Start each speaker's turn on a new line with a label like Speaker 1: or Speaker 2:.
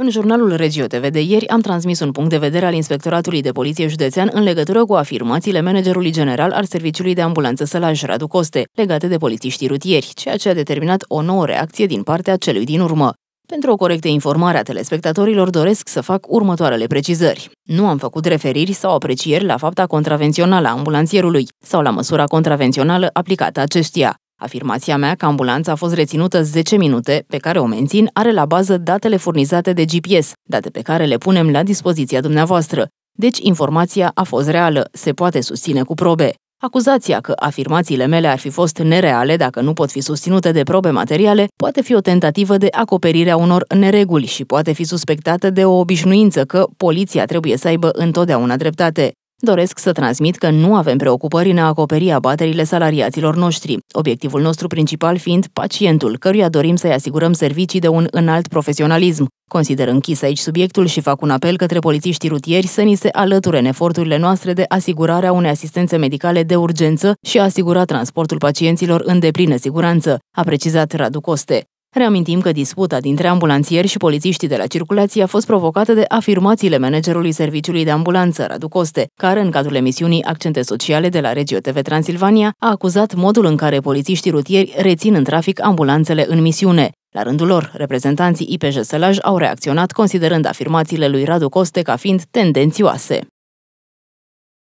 Speaker 1: În jurnalul Regio TV de ieri am transmis un punct de vedere al Inspectoratului de Poliție Județean în legătură cu afirmațiile managerului general al Serviciului de Ambulanță Sălaj Radu Coste, legate de polițiștii rutieri, ceea ce a determinat o nouă reacție din partea celui din urmă. Pentru o corectă informare a telespectatorilor doresc să fac următoarele precizări. Nu am făcut referiri sau aprecieri la fapta contravențională a ambulanțierului sau la măsura contravențională aplicată acestia. Afirmația mea că ambulanța a fost reținută 10 minute, pe care o mențin, are la bază datele furnizate de GPS, date pe care le punem la dispoziția dumneavoastră. Deci informația a fost reală, se poate susține cu probe. Acuzația că afirmațiile mele ar fi fost nereale dacă nu pot fi susținute de probe materiale poate fi o tentativă de acoperire a unor nereguli și poate fi suspectată de o obișnuință că poliția trebuie să aibă întotdeauna dreptate. Doresc să transmit că nu avem preocupări în a acoperi abaterile salariaților noștri, obiectivul nostru principal fiind pacientul, căruia dorim să-i asigurăm servicii de un înalt profesionalism. Consider închis aici subiectul și fac un apel către polițiștii rutieri să ni se alăture în eforturile noastre de asigurarea unei asistențe medicale de urgență și a asigura transportul pacienților în deplină siguranță, a precizat Radu Coste. Reamintim că disputa dintre ambulanțieri și polițiștii de la circulație a fost provocată de afirmațiile managerului Serviciului de Ambulanță, Radu Coste, care, în cadrul emisiunii Accente Sociale de la Regio TV Transilvania, a acuzat modul în care polițiștii rutieri rețin în trafic ambulanțele în misiune. La rândul lor, reprezentanții IPJ Sălaj au reacționat considerând afirmațiile lui Radu Coste ca fiind tendențioase.